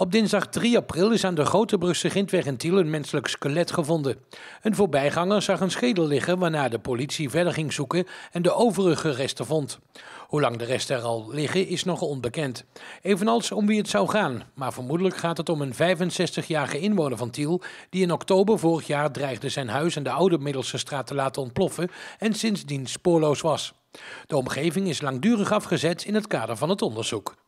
Op dinsdag 3 april is aan de Grote Brugse Gintweg in Tiel een menselijk skelet gevonden. Een voorbijganger zag een schedel liggen waarna de politie verder ging zoeken en de overige resten vond. Hoe lang de resten er al liggen is nog onbekend. Evenals om wie het zou gaan, maar vermoedelijk gaat het om een 65-jarige inwoner van Tiel die in oktober vorig jaar dreigde zijn huis aan de Oude Middelse Straat te laten ontploffen en sindsdien spoorloos was. De omgeving is langdurig afgezet in het kader van het onderzoek.